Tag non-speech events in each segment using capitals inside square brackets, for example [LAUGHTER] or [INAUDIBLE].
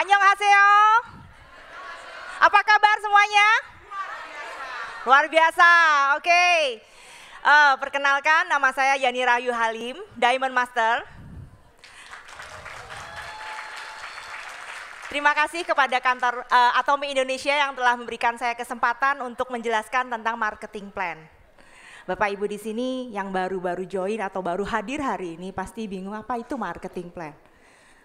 Haseo, Apa kabar semuanya? Luar biasa. Oke. Okay. Uh, eh, perkenalkan nama saya Yani Rayu Halim, Diamond Master. Terima kasih kepada kantor uh, Atomi Indonesia yang telah memberikan saya kesempatan untuk menjelaskan tentang marketing plan. Bapak Ibu di sini yang baru-baru join atau baru hadir hari ini pasti bingung apa itu marketing plan.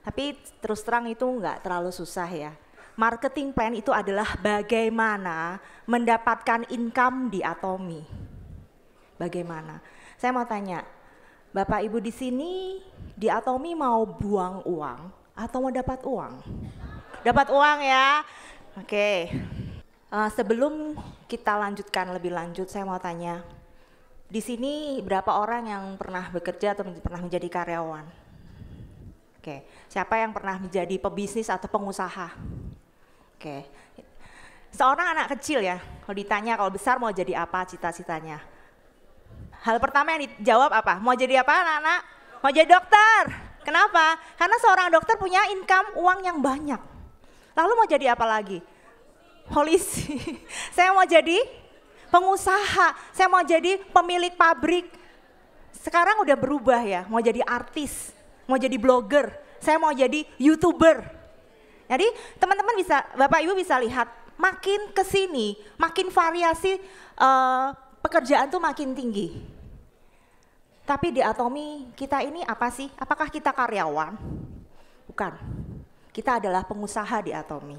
Tapi terus terang itu nggak terlalu susah ya. Marketing plan itu adalah bagaimana mendapatkan income di Atomi. Bagaimana? Saya mau tanya, Bapak Ibu di sini di Atomi mau buang uang atau mau dapat uang? Dapat uang ya. Oke. Okay. Uh, eh, sebelum kita lanjutkan lebih lanjut, saya mau tanya, di sini berapa orang yang pernah bekerja atau pernah menjadi karyawan? Oke, siapa yang pernah menjadi pebisnis atau pengusaha? Oke, seorang anak kecil ya, kalau ditanya kalau besar mau jadi apa cita-citanya? Hal pertama yang dijawab apa? Mau jadi apa anak-anak? Mau jadi dokter. Kenapa? Karena seorang dokter punya income uang yang banyak. Lalu mau jadi apa lagi? Polisi. [LAUGHS] Saya mau jadi pengusaha. Saya mau jadi pemilik pabrik. Sekarang udah berubah ya, mau jadi artis mau jadi blogger, saya mau jadi youtuber. Jadi teman-teman bisa, bapak ibu bisa lihat makin kesini, makin variasi uh, pekerjaan tuh makin tinggi. Tapi di Atomi kita ini apa sih? Apakah kita karyawan? Bukan. Kita adalah pengusaha di Atomi.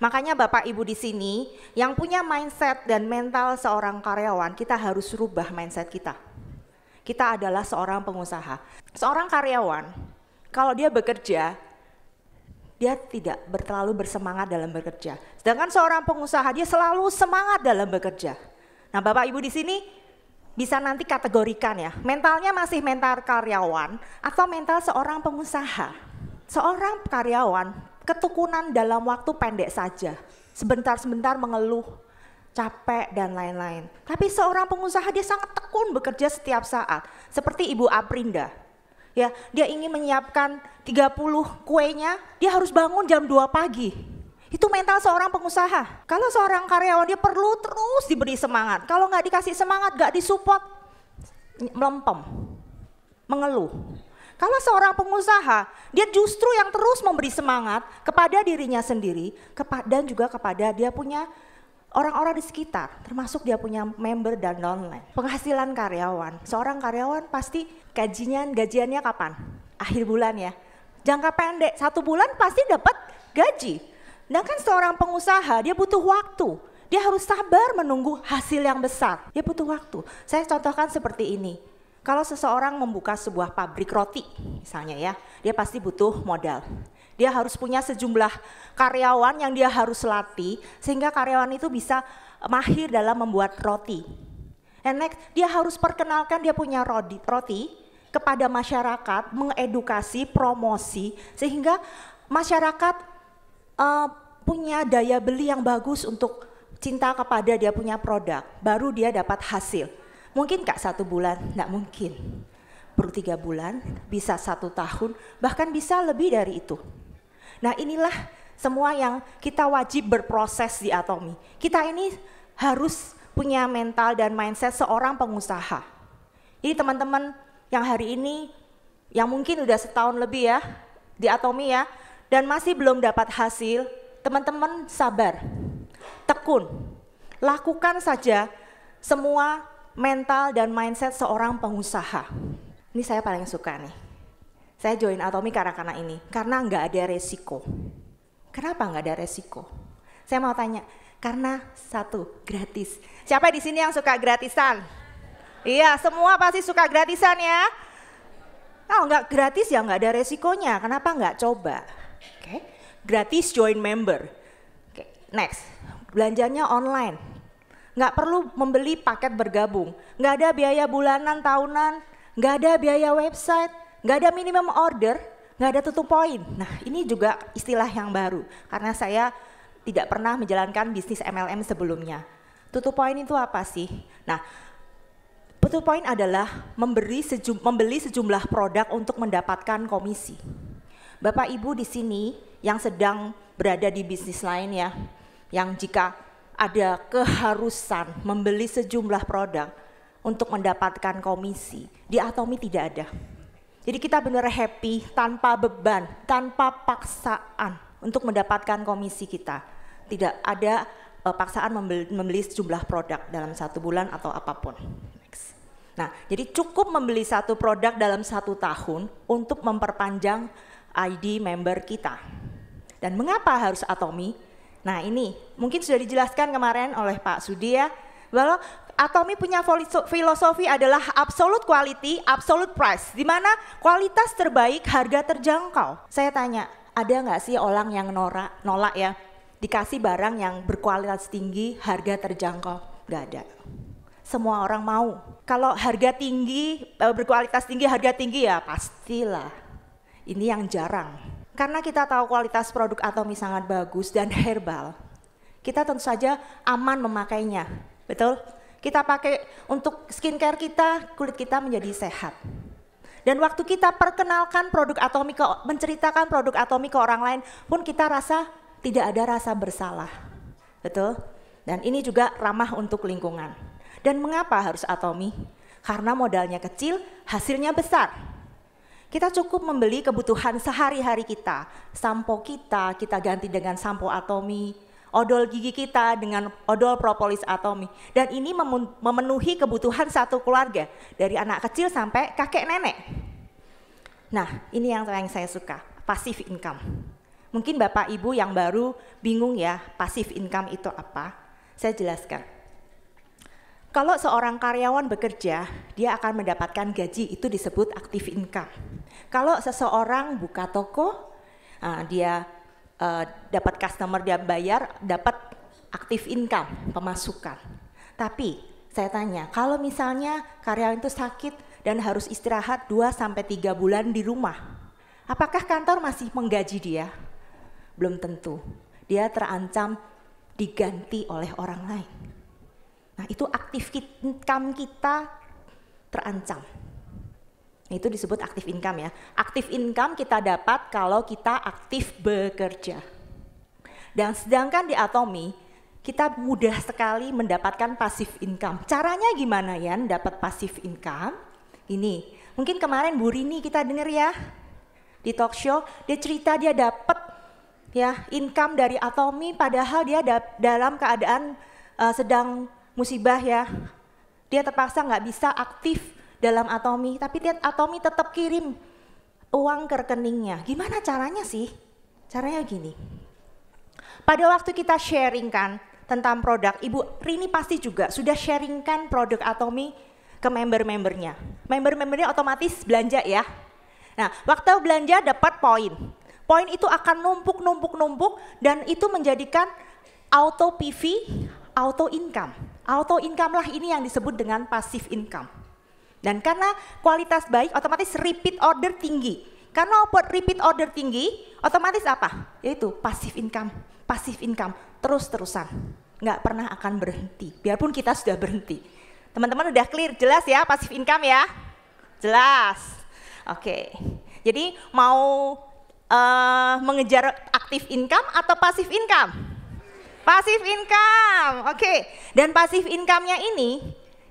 Makanya Bapak Ibu di sini yang punya mindset dan mental seorang karyawan, kita harus rubah mindset kita kita adalah seorang pengusaha. Seorang karyawan, kalau dia bekerja, dia tidak terlalu bersemangat dalam bekerja. Sedangkan seorang pengusaha, dia selalu semangat dalam bekerja. Nah Bapak Ibu di sini bisa nanti kategorikan ya, mentalnya masih mental karyawan atau mental seorang pengusaha. Seorang karyawan, ketukunan dalam waktu pendek saja, sebentar-sebentar mengeluh, capek dan lain-lain. Tapi seorang pengusaha dia sangat tekun bekerja setiap saat. Seperti Ibu Aprinda. Ya, dia ingin menyiapkan 30 kuenya, dia harus bangun jam 2 pagi. Itu mental seorang pengusaha. Kalau seorang karyawan dia perlu terus diberi semangat. Kalau nggak dikasih semangat, nggak disupport, melempem, mengeluh. Kalau seorang pengusaha, dia justru yang terus memberi semangat kepada dirinya sendiri dan juga kepada dia punya orang-orang di sekitar, termasuk dia punya member dan online. Penghasilan karyawan, seorang karyawan pasti gajinya gajiannya kapan? Akhir bulan ya. Jangka pendek, satu bulan pasti dapat gaji. Dan kan seorang pengusaha dia butuh waktu. Dia harus sabar menunggu hasil yang besar. Dia butuh waktu. Saya contohkan seperti ini. Kalau seseorang membuka sebuah pabrik roti, misalnya ya, dia pasti butuh modal. Dia harus punya sejumlah karyawan yang dia harus latih sehingga karyawan itu bisa mahir dalam membuat roti. And next, dia harus perkenalkan dia punya roti, roti kepada masyarakat, mengedukasi, promosi sehingga masyarakat uh, punya daya beli yang bagus untuk cinta kepada dia punya produk, baru dia dapat hasil. Mungkin kak satu bulan? Nggak mungkin. Perlu tiga bulan, bisa satu tahun, bahkan bisa lebih dari itu. Nah inilah semua yang kita wajib berproses di Atomi. Kita ini harus punya mental dan mindset seorang pengusaha. Jadi teman-teman yang hari ini, yang mungkin udah setahun lebih ya, di Atomi ya, dan masih belum dapat hasil, teman-teman sabar, tekun, lakukan saja semua mental dan mindset seorang pengusaha. Ini saya paling suka nih saya join Atomic karena karena ini karena nggak ada resiko kenapa nggak ada resiko saya mau tanya karena satu gratis siapa di sini yang suka gratisan iya semua pasti suka gratisan ya kalau oh, nggak gratis ya nggak ada resikonya kenapa nggak coba oke okay. gratis join member oke okay. next belanjanya online nggak perlu membeli paket bergabung nggak ada biaya bulanan tahunan nggak ada biaya website nggak ada minimum order, nggak ada tutup poin. Nah ini juga istilah yang baru karena saya tidak pernah menjalankan bisnis MLM sebelumnya. Tutup poin itu apa sih? Nah tutup poin adalah memberi sejum, membeli sejumlah produk untuk mendapatkan komisi. Bapak Ibu di sini yang sedang berada di bisnis lain ya, yang jika ada keharusan membeli sejumlah produk untuk mendapatkan komisi, di Atomi tidak ada. Jadi kita benar happy tanpa beban, tanpa paksaan untuk mendapatkan komisi kita. Tidak ada uh, paksaan membeli, membeli sejumlah produk dalam satu bulan atau apapun. Next. Nah, jadi cukup membeli satu produk dalam satu tahun untuk memperpanjang ID member kita. Dan mengapa harus Atomi? Nah ini mungkin sudah dijelaskan kemarin oleh Pak Sudia. ya, Atomi punya filosofi adalah absolute quality, absolute price. Di mana kualitas terbaik, harga terjangkau. Saya tanya, ada nggak sih orang yang nora, nolak ya? Dikasih barang yang berkualitas tinggi, harga terjangkau. Nggak ada. Semua orang mau. Kalau harga tinggi, e, berkualitas tinggi, harga tinggi ya pastilah. Ini yang jarang. Karena kita tahu kualitas produk Atomi sangat bagus dan [LAUGHS] herbal, kita tentu saja aman memakainya. Betul? kita pakai untuk skincare kita, kulit kita menjadi sehat. Dan waktu kita perkenalkan produk atomi ke, menceritakan produk atomi ke orang lain pun kita rasa tidak ada rasa bersalah. Betul? Dan ini juga ramah untuk lingkungan. Dan mengapa harus atomi? Karena modalnya kecil, hasilnya besar kita cukup membeli kebutuhan sehari-hari kita. Sampo kita, kita ganti dengan sampo atomi, odol gigi kita dengan odol propolis atomi. Dan ini memenuhi kebutuhan satu keluarga dari anak kecil sampai kakek nenek. Nah, ini yang yang saya suka, passive income. Mungkin Bapak Ibu yang baru bingung ya, passive income itu apa? Saya jelaskan. Kalau seorang karyawan bekerja, dia akan mendapatkan gaji itu disebut active income. Kalau seseorang buka toko, ah, dia uh, dapat customer dia bayar, dapat aktif income, pemasukan. Tapi saya tanya, kalau misalnya karyawan itu sakit dan harus istirahat 2 sampai 3 bulan di rumah, apakah kantor masih menggaji dia? Belum tentu. Dia terancam diganti oleh orang lain. Nah, itu aktif income kita terancam. Itu disebut aktif income ya. Aktif income kita dapat kalau kita aktif bekerja. Dan sedangkan di Atomi, kita mudah sekali mendapatkan pasif income. Caranya gimana ya dapat pasif income? Ini, mungkin kemarin Bu Rini kita dengar ya di talk show, dia cerita dia dapat ya income dari Atomi padahal dia da dalam keadaan uh, sedang musibah ya. Dia terpaksa nggak bisa aktif dalam Atomi, tapi lihat Atomi tetap kirim uang ke rekeningnya. Gimana caranya sih? Caranya gini. Pada waktu kita sharingkan tentang produk, Ibu Rini pasti juga sudah sharingkan produk Atomi ke member-membernya. Member-membernya otomatis belanja ya. Nah, waktu belanja dapat poin. Poin itu akan numpuk, numpuk, numpuk dan itu menjadikan auto PV, auto income. Auto income lah ini yang disebut dengan passive income. Dan karena kualitas baik otomatis repeat order tinggi. Karena repeat order tinggi, otomatis apa? Yaitu passive income, passive income terus-terusan. Nggak pernah akan berhenti, biarpun kita sudah berhenti. Teman-teman udah clear, jelas ya passive income ya? Jelas. Oke. Okay. Jadi mau uh, mengejar aktif income atau pasif income? Pasif income. Oke. Okay. Dan pasif income-nya ini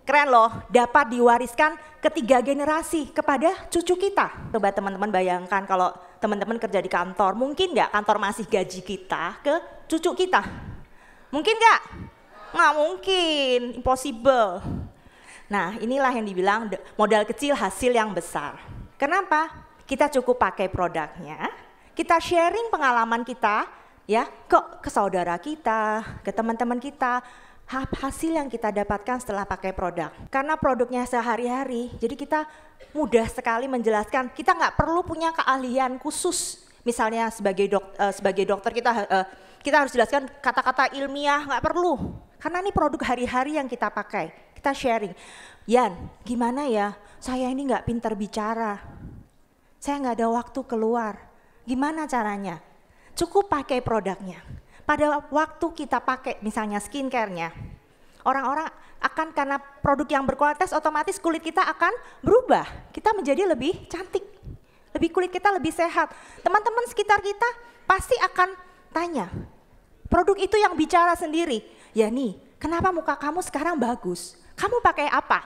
keren loh, dapat diwariskan ketiga generasi kepada cucu kita. Coba teman-teman bayangkan kalau teman-teman kerja di kantor, mungkin nggak kantor masih gaji kita ke cucu kita? Mungkin nggak? Nggak mungkin, impossible. Nah inilah yang dibilang modal kecil hasil yang besar. Kenapa? Kita cukup pakai produknya, kita sharing pengalaman kita ya ke, ke saudara kita, ke teman-teman kita, hasil yang kita dapatkan setelah pakai produk. Karena produknya sehari-hari, jadi kita mudah sekali menjelaskan. Kita nggak perlu punya keahlian khusus. Misalnya sebagai dok, uh, sebagai dokter kita uh, kita harus jelaskan kata-kata ilmiah nggak perlu. Karena ini produk hari-hari yang kita pakai. Kita sharing. Yan, gimana ya? Saya ini nggak pintar bicara. Saya nggak ada waktu keluar. Gimana caranya? Cukup pakai produknya pada waktu kita pakai misalnya skincarenya, orang-orang akan karena produk yang berkualitas otomatis kulit kita akan berubah. Kita menjadi lebih cantik, lebih kulit kita lebih sehat. Teman-teman sekitar kita pasti akan tanya, produk itu yang bicara sendiri. Ya nih, kenapa muka kamu sekarang bagus? Kamu pakai apa?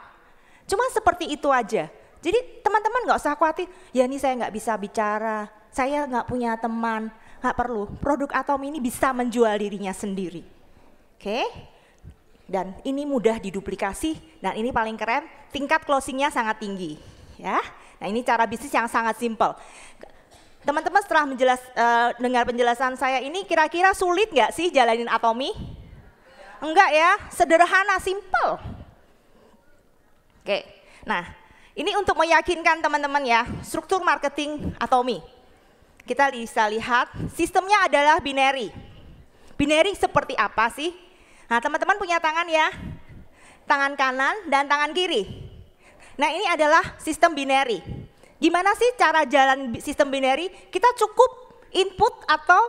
Cuma seperti itu aja. Jadi teman-teman nggak usah khawatir, ya nih saya nggak bisa bicara, saya nggak punya teman, nggak perlu. Produk Atom ini bisa menjual dirinya sendiri. Oke? Okay? Dan ini mudah diduplikasi dan ini paling keren, tingkat closingnya sangat tinggi, ya. Nah, ini cara bisnis yang sangat simpel. Teman-teman setelah menjelas, uh, dengar penjelasan saya ini kira-kira sulit nggak sih jalanin Atomi? Enggak ya, sederhana, simple. Oke, nah ini untuk meyakinkan teman-teman ya, struktur marketing Atomi kita bisa lihat sistemnya adalah binary. Binary seperti apa sih? Nah teman-teman punya tangan ya, tangan kanan dan tangan kiri. Nah ini adalah sistem binary. Gimana sih cara jalan sistem binary? Kita cukup input atau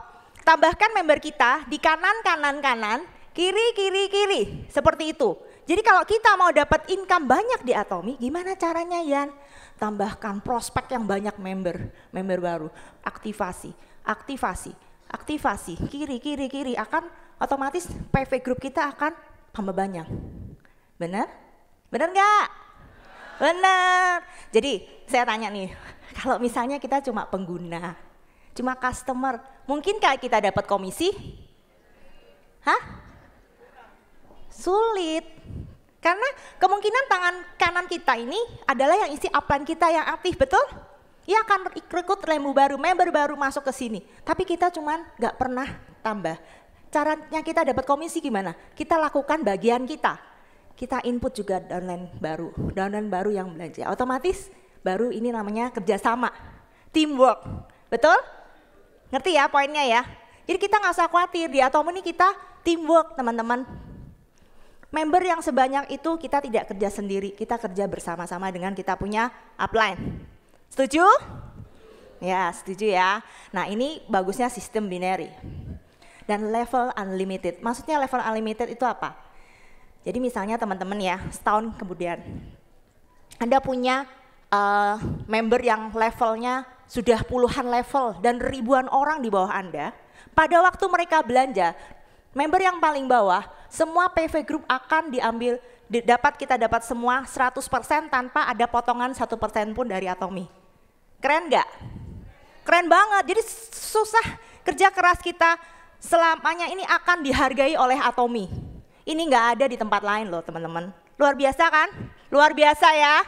tambahkan member kita di kanan, kanan, kanan, kiri, kiri, kiri. Seperti itu. Jadi kalau kita mau dapat income banyak di Atomi, gimana caranya Yan? tambahkan prospek yang banyak member, member baru, aktivasi, aktivasi, aktivasi, kiri, kiri, kiri, akan otomatis PV group kita akan tambah banyak. Benar? Benar nggak? Benar. Jadi saya tanya nih, [LAUGHS] kalau misalnya kita cuma pengguna, cuma customer, mungkin kayak kita dapat komisi? Hah? Sulit. Karena kemungkinan tangan kanan kita ini adalah yang isi upline kita yang aktif, betul? Ia akan rekrut lembu baru, member baru masuk ke sini. Tapi kita cuman gak pernah tambah. Caranya kita dapat komisi gimana? Kita lakukan bagian kita. Kita input juga downline baru, downline baru yang belanja. Otomatis baru ini namanya kerjasama, teamwork, betul? Ngerti ya poinnya ya? Jadi kita gak usah khawatir di atom ini kita teamwork teman-teman member yang sebanyak itu kita tidak kerja sendiri, kita kerja bersama-sama dengan kita punya upline. Setuju? Ya, setuju ya. Nah, ini bagusnya sistem binary. Dan level unlimited. Maksudnya level unlimited itu apa? Jadi misalnya teman-teman ya, setahun kemudian Anda punya uh, member yang levelnya sudah puluhan level dan ribuan orang di bawah Anda. Pada waktu mereka belanja, member yang paling bawah semua PV Group akan diambil, dapat kita dapat semua 100% tanpa ada potongan 1% pun dari Atomi. Keren nggak? Keren banget, jadi susah kerja keras kita selamanya ini akan dihargai oleh Atomi. Ini nggak ada di tempat lain loh teman-teman. Luar biasa kan? Luar biasa ya.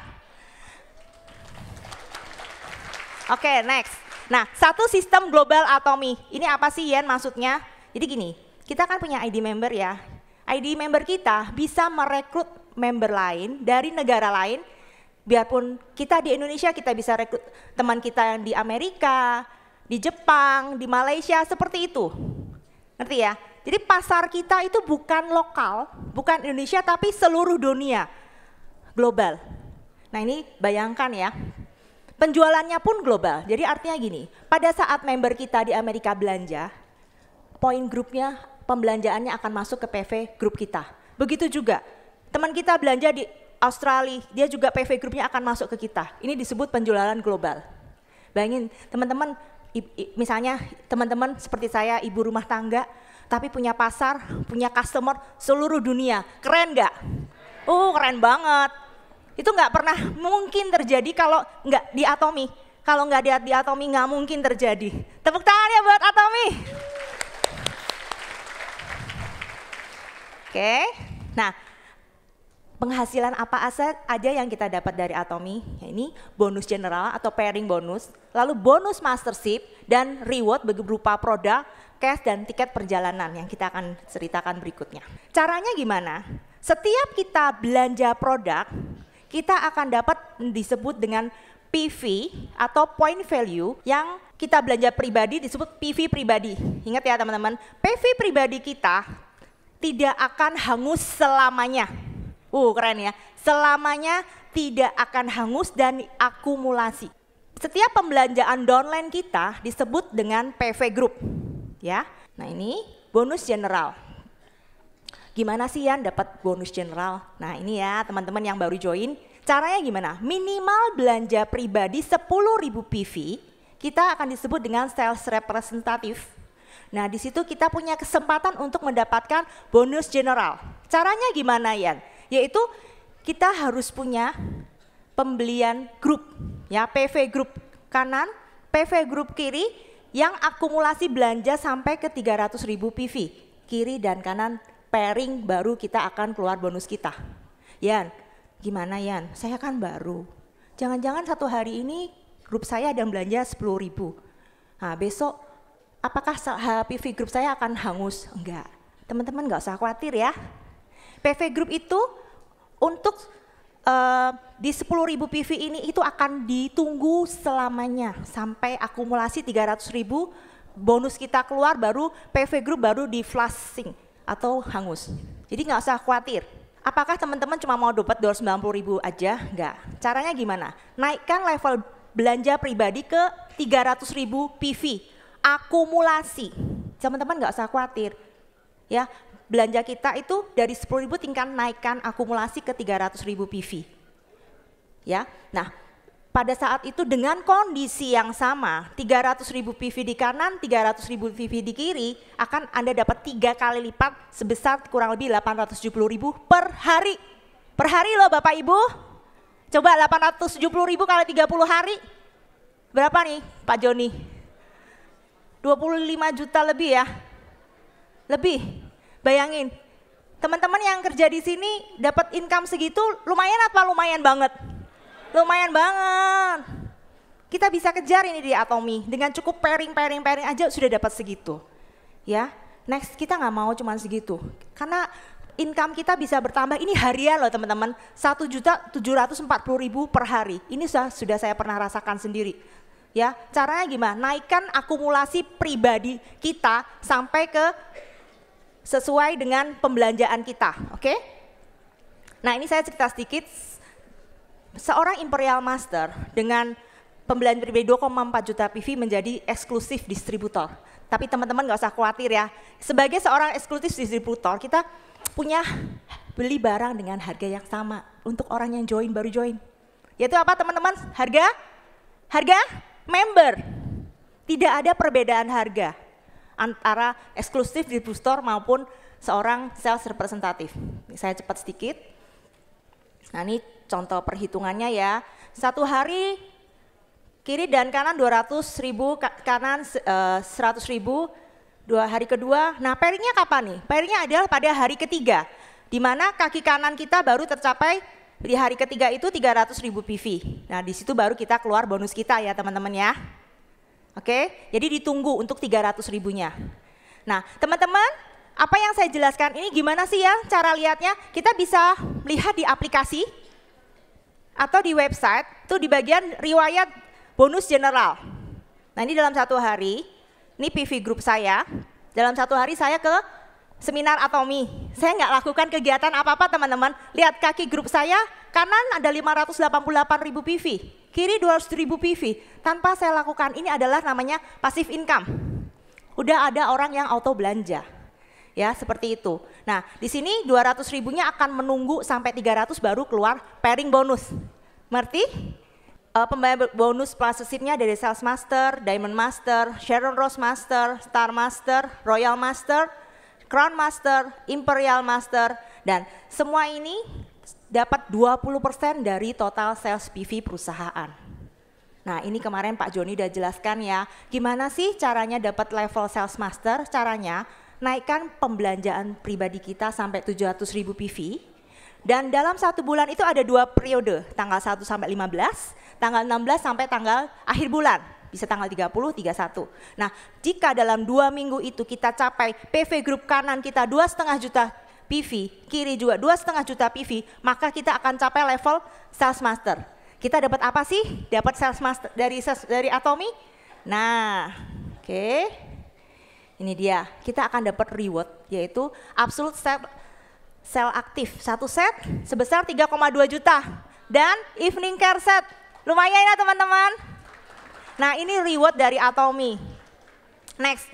Oke, okay, next. Nah, satu sistem global atomi. Ini apa sih Yen maksudnya? Jadi gini, kita kan punya ID member ya. ID member kita bisa merekrut member lain dari negara lain biarpun kita di Indonesia kita bisa rekrut teman kita yang di Amerika, di Jepang, di Malaysia seperti itu. Ngerti ya? Jadi pasar kita itu bukan lokal, bukan Indonesia tapi seluruh dunia. Global. Nah, ini bayangkan ya. Penjualannya pun global. Jadi artinya gini, pada saat member kita di Amerika belanja, poin grupnya pembelanjaannya akan masuk ke PV grup kita. Begitu juga teman kita belanja di Australia, dia juga PV grupnya akan masuk ke kita. Ini disebut penjualan global. Bayangin teman-teman misalnya teman-teman seperti saya ibu rumah tangga tapi punya pasar, punya customer seluruh dunia. Keren nggak? Oh keren banget. Itu nggak pernah mungkin terjadi kalau nggak di Atomi. Kalau nggak di, di Atomi nggak mungkin terjadi. Tepuk tangan ya buat Atomi. Oke. Nah, penghasilan apa aset aja yang kita dapat dari Atomi? Ya, ini bonus general atau pairing bonus, lalu bonus mastership dan reward berupa produk, cash dan tiket perjalanan yang kita akan ceritakan berikutnya. Caranya gimana? Setiap kita belanja produk, kita akan dapat disebut dengan PV atau point value yang kita belanja pribadi disebut PV pribadi. Ingat ya teman-teman, PV pribadi kita tidak akan hangus selamanya. Uh, keren ya. Selamanya tidak akan hangus dan akumulasi. Setiap pembelanjaan downline kita disebut dengan PV Group. Ya. Nah, ini bonus general. Gimana sih yang dapat bonus general? Nah, ini ya teman-teman yang baru join, caranya gimana? Minimal belanja pribadi 10.000 PV, kita akan disebut dengan sales representative. Nah, di situ kita punya kesempatan untuk mendapatkan bonus general. Caranya gimana, Yan? Yaitu kita harus punya pembelian grup, ya PV grup kanan, PV grup kiri yang akumulasi belanja sampai ke 300.000 PV. Kiri dan kanan pairing baru kita akan keluar bonus kita. Yan, gimana Yan? Saya kan baru. Jangan-jangan satu hari ini grup saya ada yang belanja 10.000. Nah, besok apakah PV group saya akan hangus? Enggak. Teman-teman nggak usah khawatir ya. PV group itu untuk uh, di 10.000 PV ini itu akan ditunggu selamanya sampai akumulasi 300.000 bonus kita keluar baru PV group baru di flushing atau hangus. Jadi enggak usah khawatir. Apakah teman-teman cuma mau dapat puluh ribu aja? Enggak. Caranya gimana? Naikkan level belanja pribadi ke ratus ribu PV akumulasi. Teman-teman nggak usah khawatir. Ya, belanja kita itu dari ribu tingkat naikkan akumulasi ke 300.000 PV. Ya. Nah, pada saat itu dengan kondisi yang sama, ribu PV di kanan, ribu PV di kiri, akan Anda dapat tiga kali lipat sebesar kurang lebih ribu per hari. Per hari loh Bapak Ibu. Coba ribu kali 30 hari. Berapa nih Pak Joni? 25 juta lebih ya. Lebih. Bayangin, teman-teman yang kerja di sini dapat income segitu lumayan apa lumayan banget? Lumayan banget. Kita bisa kejar ini di Atomi dengan cukup pairing pairing pairing aja sudah dapat segitu. Ya. Next kita nggak mau cuma segitu. Karena income kita bisa bertambah. Ini harian loh teman-teman, satu juta tujuh ratus empat puluh ribu per hari. Ini sudah sudah saya pernah rasakan sendiri ya. Caranya gimana? Naikkan akumulasi pribadi kita sampai ke sesuai dengan pembelanjaan kita, oke? Okay? Nah, ini saya cerita sedikit seorang imperial master dengan pembelian pribadi 2,4 juta PV menjadi eksklusif distributor. Tapi teman-teman nggak usah khawatir ya. Sebagai seorang eksklusif distributor, kita punya beli barang dengan harga yang sama untuk orang yang join baru join. Yaitu apa teman-teman? Harga? Harga? member. Tidak ada perbedaan harga antara eksklusif di store maupun seorang sales representatif. Saya cepat sedikit. Nah ini contoh perhitungannya ya. Satu hari kiri dan kanan 200 ribu, kanan 100 eh, ribu, dua hari kedua. Nah pairingnya kapan nih? Pairingnya adalah pada hari ketiga, di mana kaki kanan kita baru tercapai di hari ketiga itu 300 ribu PV. Nah di situ baru kita keluar bonus kita ya teman-teman ya. Oke, jadi ditunggu untuk 300 ribunya. Nah teman-teman, apa yang saya jelaskan ini gimana sih ya cara lihatnya? Kita bisa lihat di aplikasi atau di website, itu di bagian riwayat bonus general. Nah ini dalam satu hari, ini PV grup saya, dalam satu hari saya ke seminar atomi. Saya nggak lakukan kegiatan apa-apa teman-teman. Lihat kaki grup saya, kanan ada 588 ribu PV, kiri 200 ribu PV. Tanpa saya lakukan, ini adalah namanya pasif income. Udah ada orang yang auto belanja. Ya, seperti itu. Nah, di sini 200 ribunya akan menunggu sampai 300 baru keluar pairing bonus. Merti? Uh, eh, pembayaran bonus sponsorshipnya dari Sales Master, Diamond Master, Sharon Rose Master, Star Master, Royal Master, Crown Master, Imperial Master, dan semua ini dapat 20% dari total sales PV perusahaan. Nah ini kemarin Pak Joni udah jelaskan ya, gimana sih caranya dapat level sales master, caranya naikkan pembelanjaan pribadi kita sampai 700 ribu PV, dan dalam satu bulan itu ada dua periode, tanggal 1 sampai 15, tanggal 16 sampai tanggal akhir bulan bisa tanggal 30, 31. Nah, jika dalam dua minggu itu kita capai PV grup kanan kita dua setengah juta PV, kiri juga dua setengah juta PV, maka kita akan capai level sales master. Kita dapat apa sih? Dapat sales master dari dari Atomi? Nah, oke. Okay. Ini dia, kita akan dapat reward yaitu absolute sale, sale aktif. Satu set sebesar 3,2 juta dan evening care set. Lumayan ya teman-teman. Nah ini reward dari Atomi. Next,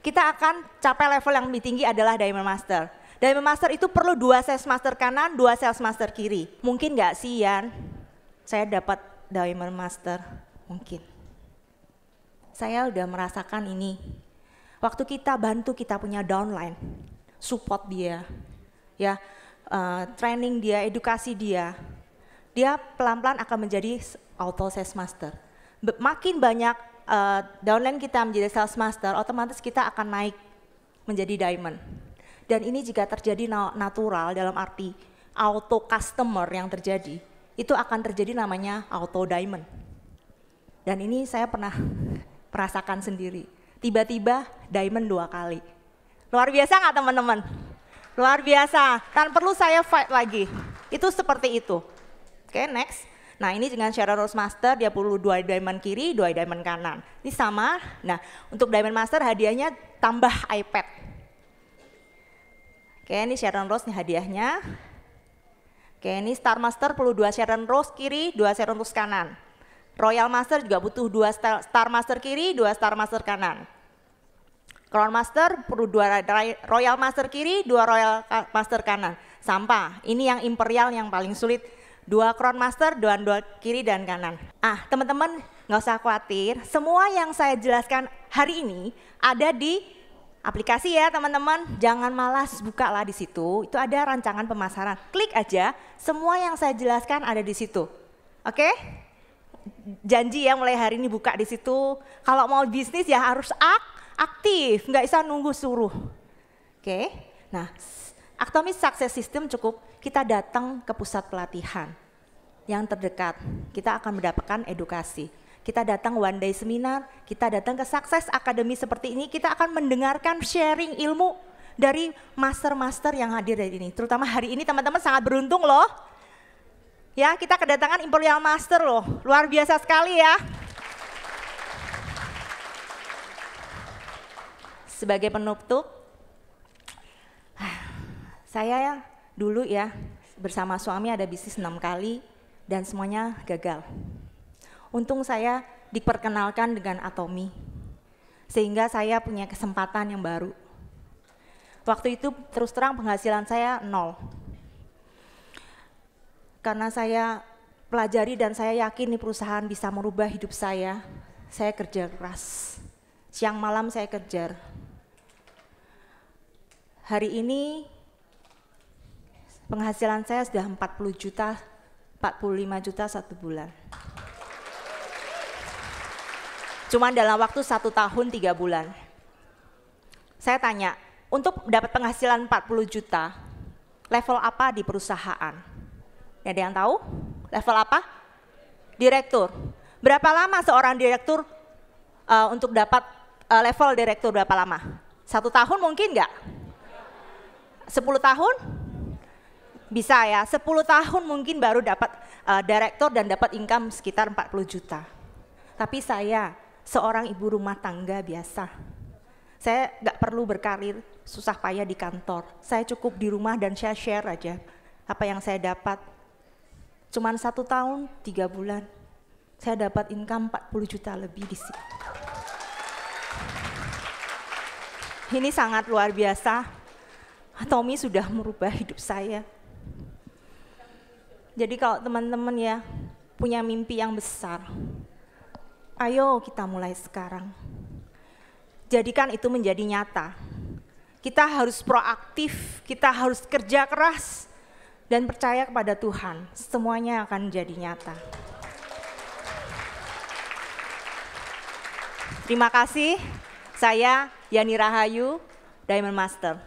kita akan capai level yang lebih tinggi adalah Diamond Master. Diamond Master itu perlu dua sales master kanan, dua sales master kiri. Mungkin nggak sih Yan? Saya dapat Diamond Master, mungkin. Saya udah merasakan ini. Waktu kita bantu kita punya downline, support dia, ya uh, training dia, edukasi dia, dia pelan-pelan akan menjadi auto sales master makin banyak uh, downline kita menjadi sales master, otomatis kita akan naik menjadi diamond. Dan ini jika terjadi natural dalam arti auto customer yang terjadi, itu akan terjadi namanya auto diamond. Dan ini saya pernah merasakan [LAUGHS] sendiri. Tiba-tiba diamond dua kali. Luar biasa nggak teman-teman? Luar biasa. Dan perlu saya fight lagi. Itu seperti itu. Oke, okay, next. Nah ini dengan Sharon Rose Master dia perlu dua diamond kiri, dua diamond kanan. Ini sama. Nah untuk diamond master hadiahnya tambah iPad. Oke ini Sharon Rose nih hadiahnya. Oke ini Star Master perlu dua Sharon Rose kiri, dua Sharon Rose kanan. Royal Master juga butuh dua Star Master kiri, dua Star Master kanan. Crown Master perlu dua Royal Master kiri, dua Royal Master kanan. Sampah, ini yang imperial yang paling sulit dua crown master, dua dua kiri dan kanan. Ah, teman-teman nggak usah khawatir, semua yang saya jelaskan hari ini ada di aplikasi ya teman-teman. Jangan malas buka lah di situ. Itu ada rancangan pemasaran. Klik aja, semua yang saya jelaskan ada di situ. Oke? Janji ya mulai hari ini buka di situ. Kalau mau bisnis ya harus aktif, nggak bisa nunggu suruh. Oke? Nah, Aktomis sukses sistem cukup kita datang ke pusat pelatihan yang terdekat. Kita akan mendapatkan edukasi. Kita datang one day seminar, kita datang ke sukses akademi seperti ini, kita akan mendengarkan sharing ilmu dari master-master yang hadir dari ini. Terutama hari ini teman-teman sangat beruntung loh. Ya, kita kedatangan Imperial Master loh. Luar biasa sekali ya. Sebagai penutup, saya ya, dulu ya bersama suami ada bisnis enam kali dan semuanya gagal. Untung saya diperkenalkan dengan Atomi, sehingga saya punya kesempatan yang baru. Waktu itu terus terang penghasilan saya nol. Karena saya pelajari dan saya yakin di perusahaan bisa merubah hidup saya, saya kerja keras. Siang malam saya kerja. Hari ini penghasilan saya sudah 40 juta, 45 juta satu bulan. Cuman dalam waktu satu tahun tiga bulan. Saya tanya, untuk dapat penghasilan 40 juta, level apa di perusahaan? Ya, Ada yang tahu? Level apa? Direktur. Berapa lama seorang direktur uh, untuk dapat uh, level direktur berapa lama? Satu tahun mungkin nggak? Sepuluh tahun? Bisa ya, 10 tahun mungkin baru dapat uh, eh, direktur dan dapat income sekitar 40 juta. Tapi saya seorang ibu rumah tangga biasa. Saya nggak perlu berkarir susah payah di kantor. Saya cukup di rumah dan saya share aja apa yang saya dapat. Cuman satu tahun, tiga bulan, saya dapat income 40 juta lebih di sini. Ini sangat luar biasa. Tommy sudah merubah hidup saya. Jadi kalau teman-teman ya punya mimpi yang besar, ayo kita mulai sekarang. Jadikan itu menjadi nyata. Kita harus proaktif, kita harus kerja keras, dan percaya kepada Tuhan. Semuanya akan jadi nyata. Terima kasih. Saya Yani Rahayu, Diamond Master.